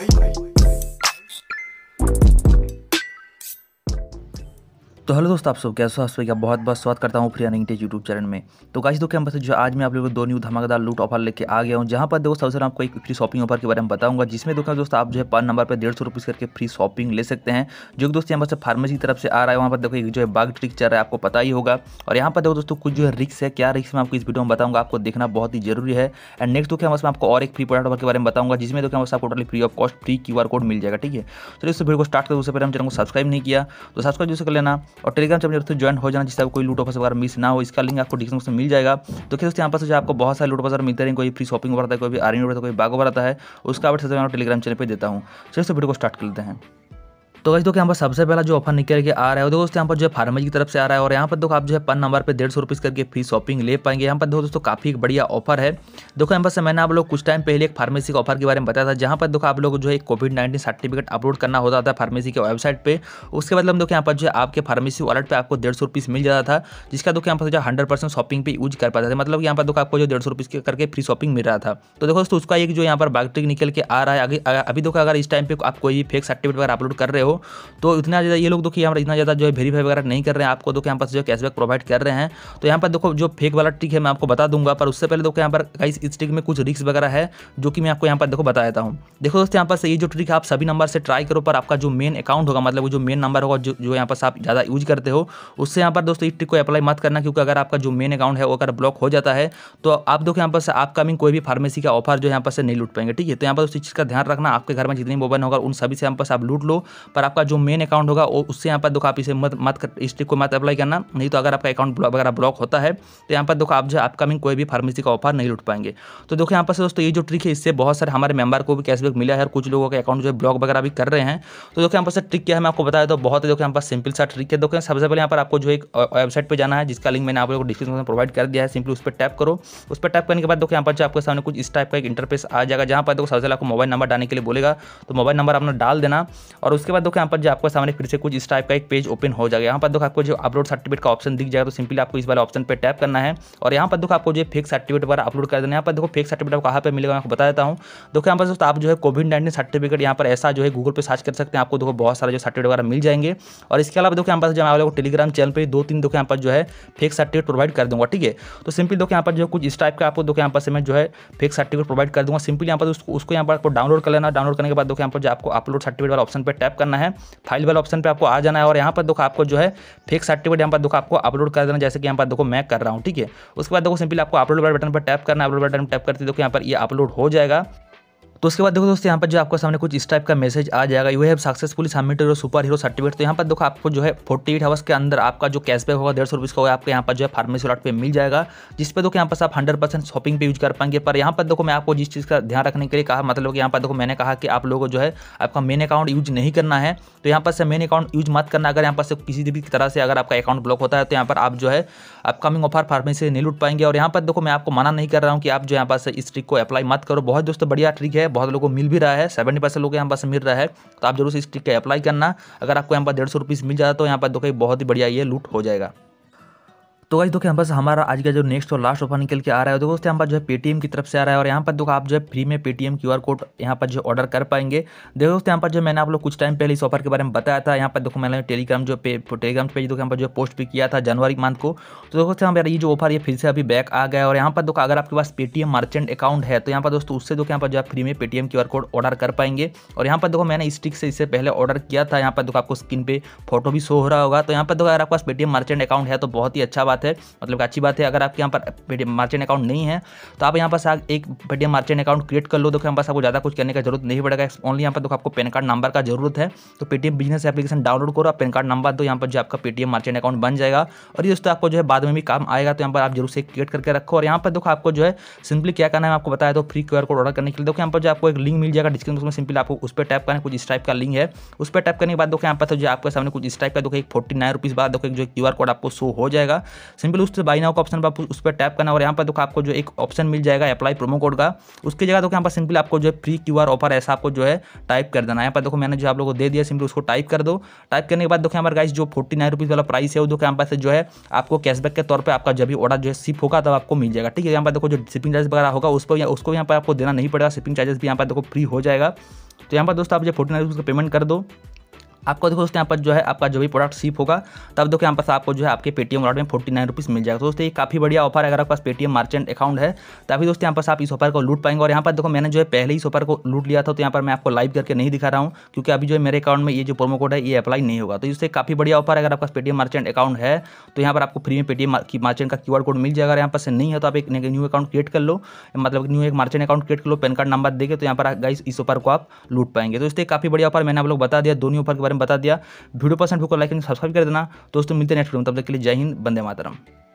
Hey, hey. तो hello दोस्तों आप सब कैसे हो आप बहुत बहुत स्वागत करता हूँ फ्रिया अर्निंग यूट्यूब चैनल में तो गाइस दो क्या बस जो आज मैं आप लोगों को दो न्यू धमाकेदार लूट ऑफर लेके आ गया हूँ जहाँ पर दोस्तों सबसे आपको एक फ्री शॉपिंग ऑफर के बारे में बताऊंगा जिसमें दोस्तों आप जो है पर नंबर पर डेढ़ सौ करके फ्री शॉपिंग ले सकते हैं जो कि दोस्त यहाँ पर फार्मेसी की तरफ से आ रहा है वहाँ पर देखो एक जो है बाग ट्रिक चल रहा है आपको पता ही होगा और यहाँ पर देखो दोस्तों कुछ जो है रिक्स है क्या रिक्स मैं आपको इस वीडियो में बताऊँगा आपको देखना बहुत ही जरूरी है एंड नेक्स्ट दो बस मैं आपको और एक फ्री प्रोडक्ट ऑफर के बारे में बताऊँगा जिसमें दो बस आपको totally free of cost free Q code मिल जाएगा ठीक है तो इस वीडियो को स्टार्ट करो उससे पहले हम चैनल को सब्सक्राइब नहीं किया तो सब्सक्राइब जैसे कर लेना और टेलीग्राम चैनल जरूर ज्वाइन हो जाना जिससे आपको कोई लूट ऑफर वगैरह मिस ना हो इसका लिंक आपको डिस्क्रिप्शन में मिल जाएगा तो फिर दोस्तों यहाँ पर सोचा आपको बहुत सारे लूट ऑफर मिलते हैं कोई फ्री शॉपिंग ओवर है कोई आर्मी ओवर है कोई बाग ओवर है उसका अपडेट सबसे मैं टेलीग्राम चैनल पर देता हूँ चलिए वीडियो को स्टार्ट कर लेते हैं तो वैसे देखो यहाँ पर सबसे पहला जो ऑफर निकल के आ रहा है दोस्तों यहाँ पर जो है फार्मेसी की तरफ से आ रहा है और यहाँ पर देखो आप जो है पन नंबर पर डेढ़ सौ रुपीज़ करके फ्री शॉपिंग ले पाएंगे यहाँ पर देखो दोस्तों काफ़ी बढ़िया ऑफर है देखो यहाँ पर मैंने आप लोग कुछ टाइम पहले एक फार्मेसी के ऑफर के बारे में बताया था जहाँ पर देखो आप लोग जो है कोविड नाइन्टीन सर्टिफिकेट अपलोड करना होता था फार्मेसी के वेबसाइट पर उसके बाद देखो यहाँ पर जो है आपके फार्मेसी वॉलेट पर आपको डेढ़ सौ रुपीस मिल जाता था जिसका देखो यहाँ पर जो हंड्रेड परसेंट शॉपिंग पर यूज कर पाता था मतलब यहाँ पर देखो आपको जो डेढ़ सौ के करके फ्री शॉपिंग मिल रहा था तो देखो दोस्तों उसका एक जो यहाँ पर बायोटिक निकल के आ रहा है अभी देखो अगर इस टाइम पर आप कोई फेक सर्टिफिकेट अगर अपलोड कर रहे हो हो तो इतना ज़्यादा ये लोग देखिए यहाँ पर इतना ज़्यादा जो है वेरीफाई वगैरह नहीं कर रहे हैं आपको देखो यहाँ पर जो कैशबैक प्रोवाइड कर रहे हैं तो यहाँ पर देखो जो फेक वाला ट्रिक है मैं आपको बता दूंगा पर उससे पहले देखो यहाँ पर कई इस ट्रिक में कुछ रिक्स वगैरह है जो कि मैं आपको यहाँ पर देखो बता देता हूँ देखो दोस्तों यहाँ पर ये जो ट्रिक आप सभी नंबर से ट्राई करो पर आपका जो मेन अकाउंट होगा मतलब जो मेन नंबर होगा जो जो यहाँ पर आप ज़्यादा यूज करते हो उससे यहाँ पर दोस्तों इस ट्रिक को अप्लाई मत करना क्योंकि अगर आपका जो मेन अकाउंट है वो अगर ब्लॉक हो जाता है तो आप देखो यहाँ पर से अपकमिंग कोई भी फार्मेसी का ऑफर जो यहाँ पर से नहीं लूट पाएंगे ठीक है तो यहाँ पर उस चीज़ का ध्यान रखना आपके घर में जितनी मोबाइल होगा उन सभी से यहाँ पर आप लूट लो पर पर आपका जो मेन अकाउंट होगा उससे यहाँ पर देखो आप इसे मत मत इस ट्रिक को मत अप्लाई करना नहीं तो अगर आपका अकाउंट वगैरह ब्लॉक होता है तो यहाँ पर देखो आप जो अपकमिंग कोई भी फार्मेसी का ऑफर नहीं लुट पाएंगे तो देखो यहाँ पर दोस्तों ये जो ट्रिक है इससे बहुत सारे हमारे मेंबर को भी कैशबैक मिला है और कुछ लोगों के अकाउंट जो है ब्लॉक वगैरह भी कर रहे हैं तो देखो यहाँ पर ट्रिक क्या है मैं आपको बताया तो बहुत देखो यहाँ पर सिंपल सा ट्रिक है देखो सबसे पहले यहाँ पर आपको जो एक वेबसाइट पर जाना है जिसका लिंक मैंने आप लोगों को डिस्क्रिप्शन में प्रोवाइड कर दिया है सिंपली उस पर टैप करो उस पर टैप करने के बाद देखो यहाँ पर जो आपके सामने कुछ इस टाइप का एक इंटरफेस आ जाएगा जहाँ पर देखो सबसे पहले आपको मोबाइल नंबर डालने के लिए बोलेगा तो मोबाइल नंबर आपने डाल देना और उसके बाद देखो यहाँ पर जो आपको सामने फिर से कुछ इस टाइप का एक पेज ओपन हो जाएगा यहाँ पर देखो आपको जो अपलोड सर्टिफिकेट का ऑप्शन दिख जाएगा तो सिंपली आपको इस वाले ऑप्शन पर टैप करना है और यहाँ पर देखो आपको जो फेक सर्टिफिकेट वगैरह अपलोड कर देना यहाँ पर देखो फेक सर्टिफिकेट आपको कहाँ पर मिलेगा मैं आपको बता देता हूँ देखो यहाँ पर दोस्तों आप जो है कोविड नाइन्टीन सर्टिफिकेट यहाँ पर ऐसा जो है गूगल पर सर्च कर सकते हैं आपको देखो बहुत सारे जो सर्टिफिकेट वगैरह मिल जाएंगे और इसके अलावा देखो यहाँ पर जो हमारे लोग टेलीग्राम चैनल पर दो तीन देखो यहाँ पर जो है फेक सर्टिफिकेट प्रोवाइड कर दूंगा ठीक है तो सिंपली देखो यहाँ पर जो कुछ इस टाइप का आपको देखो यहाँ पर से मैं जो है फेक सर्टिफिकेट प्रोवाइड कर दूंगा सिंपली यहाँ पर उसको यहाँ पर आपको डाउनलोड कर लेना डाउनलोड करने के बाद देखो यहाँ पर जो आपको अपलोड सर्टिफिकेट वाला ऑप्शन पर टैप करना है फाइल वाले ऑप्शन पर आपको आ जाना है और यहाँ पर देखो आपको जो है फेक सर्टिफिकेट यहाँ पर देखो आपको अपलोड कर देना जैसे कि यहाँ पर देखो मैं कर रहा हूँ ठीक है उसके बाद देखो सिंपली आपको अपलोड बटन पर टैप करना अपलोड बटन टैप करते देखो यहाँ पर ये अपलोड हो जाएगा तो उसके बाद देखो दोस्तों यहाँ पर जो आपको सामने कुछ इस टाइप का मैसेज आ जाएगा you have successfully submitted your superhero certificate तो यहाँ पर देखो आपको जो है फोर्टी एट आवर्स के अंदर आपका जो कैशबैक होगा डेढ़ सौ रुपये का होगा आपको यहाँ पर जो है फार्मेसी लॉट पर मिल जाएगा जिस पर देखो यहाँ पर आप हंड्रेड परसेंट शॉपिंग पे यूज कर पाएंगे पर यहाँ पर देखो मैं आपको जिस चीज़ का ध्यान रखने के लिए कहा मतलब कि यहाँ पर देखो मैंने कहा कि आप लोगों को जो है आपका मेन अकाउंट यूज नहीं करना है तो यहाँ पर से मेन अकाउंट यूज मत करना अगर यहाँ पर से किसी भी तरह से अगर आपका अकाउंट ब्लॉक होता है तो यहाँ पर आप जो है अपकमिंग ऑफर फार्मेसी से नहीं लुट पाएंगे और यहाँ पर देखो मैं आपको मना नहीं कर रहा हूँ कि आप जो यहाँ पर इस ट्रिक को अप्लाई मत करो बहुत दोस्तों बढ़िया ट्रिक है बहुत लोगों को मिल भी रहा है सेवेंटी परसेंट लोग यहाँ पास मिल रहा है तो आप जरूर इस ट्रिक का अप्लाई करना अगर आपको यहाँ पर डेढ़ सौ मिल जाता तो यहाँ पर देखो बहुत ही बढ़िया ये लूट हो जाएगा तो वही देखो यहाँ पास हमारा आज का जो नेक्स्ट और लास्ट ऑफर निकल के आ रहा है देखो दोस्तों यहाँ पर जो है पेटीएम की तरफ से आ रहा है और यहाँ पर देखो आप जो है फ्री में पेटीएम क्यू आर कोड यहाँ पर जो ऑर्डर कर पाएंगे देखो दोस्तों यहाँ पर जो मैंने आप लोग कुछ टाइम पहले इस ऑफर के बारे में बताया था यहाँ पर देखो मैंने टेलीग्राम जो पे टेलीग्राम पेज देखो यहाँ पर जो पोस्ट भी किया था जनवरी मंथ को तो दोस्तों यहाँ पर ये जो ऑफर ये फिर से अभी बैक आ गया और यहाँ पर देखो अगर आपके पास पेटीएम मर्चेंट अकाउंट है तो यहाँ पर दोस्तों उससे देखो यहाँ पर जो फ्री में पेटीएम क्यू कोड ऑर्डर कर पाएंगे और यहाँ पर देखो मैंने स्टिक से इससे पहले ऑर्डर किया था यहाँ पर देखो आपको स्क्रीन पे फोटो भी शो हो रहा होगा तो यहाँ पर देखो अगर आपके पास पेटीएम मर्चेंट अकाउंट है तो बहुत ही अच्छा बात बात है मतलब अच्छी बात है अगर आपके यहाँ पर पेटीएम मार्चेंट अकाउंट नहीं है तो आप यहाँ पर एक पेटीएम मार्चेंट अकाउंट क्रिएट कर लो देखो यहाँ पास आपको ज़्यादा कुछ करने का जरूरत नहीं पड़ेगा ओनली यहाँ पर देखो आपको पेन कार्ड नंबर का जरूरत है तो पेटीएम बिजनेस एप्लीकेशन डाउनलोड करो पेन कार्ड नंबर दो यहाँ पर जो आपका पेटीएम मार्चेंट अकाउंट बन जाएगा और ये दोस्तों आपको जो है बाद में भी काम आएगा तो यहाँ पर आप जरूर से क्रिएट करके रखो और यहाँ पर देखो आपको जो है सिंपली क्या करना है आपको बताया तो फ्री क्यूआर कोड ऑर्डर करने के लिए देखो यहाँ पर जो आपको एक लिंक मिल जाएगा डिस्क्रिप्शन बॉक्स में सिंपली आपको उस पर टाइप करना कुछ इस टाइप का लिंक है उस पर टाइप करने के बाद देखो यहाँ पर तो जो आपके सामने कुछ इस टाइप का देखो एक फोर्टी नाइन रुपीज़ बाद देखो एक जो क्यू कोड आपको शो हो जाएगा सिंपल उस बाई नाउ का ऑप्शन पर उस पर टैप करना और यहाँ पर देखो आपको जो एक ऑप्शन मिल जाएगा अप्लाई प्रोमो कोड का उसकी जगह देखो यहाँ पर सिंपल आपको जो है फ्री क्यू ऑफर ऐसा आपको जो है टाइप कर देना यहाँ पर देखो मैंने जो आप लोगों को दे दिया सिंपल उसको टाइप कर दो टाइप करने के बाद देखो हमारे गाइस जो फोर्टी नाइन वाला प्राइस है वो देखो यहाँ पर जो है आपको कैशबैक के तौर पर आपका जब भी ऑर्डर जो है शिप होगा तब आपको मिल जाएगा ठीक है यहाँ पर देखो जो शिपिंग चार्ज वगैरह होगा उस पर उसको यहाँ पर आपको देना नहीं पड़ेगा शिपिंग चार्जेस भी यहाँ पर देखो फ्री हो जाएगा तो यहाँ पर दोस्तों आप जो फोर्टी नाइन रुपीज़ का पेमेंट कर दो आपको देखो दोस्तों यहाँ पर जो है आपका जो भी प्रोडक्ट सीप होगा तब देखो यहाँ पर आपको जो है आपके पेटीएम वॉलेट में फोर्टी नाइन रुपीज़ मिल जाएगा तो दोस्तों ये काफ़ी बढ़िया ऑफर है अगर आपके पास पेटीएम मर्चेंट अकाउंट है तभी दोस्तों यहाँ पर आप इस ऑफर को लूट पाएंगे और यहाँ पर देखो मैंने जो है पहले ही ऑफर को लूट लिया था तो यहाँ पर मैं आपको लाइव करके नहीं दिखा रहा हूँ क्योंकि अभी जो है मेरे अकाउंट में ये जो प्रोमो कोड है ये अप्लाई नहीं होगा तो इससे काफ़ी बढ़िया ऑफर है अगर पास पेटीएम मर्चेंट अकाउंट है तो यहाँ पर आपको फ्री में पेटीएम की मार्चेंट का क्यू कोड मिल जाएगा यहाँ पर से नहीं है तो आप एक न्यू अकाउंट क्रिएट कर लो मतलब न्यू एक मर्चेंट अकाउंट क्रिएट कर लो पैन कार्ड नंबर देके तो यहाँ पर गाइस इस ऑफर को आप लूट पाएंगे तो इससे काफ़ी बढ़िया ऑफर मैंने आप लोग बता दिया दोनों ऑफर के बारे में बता दिया वीडियो पसंद हो तो लाइक एंड सब्सक्राइब कर देना दोस्तों मिलते हैं नेक्स्ट वीडियो तब तक के लिए जय हिंद बंदे मातरम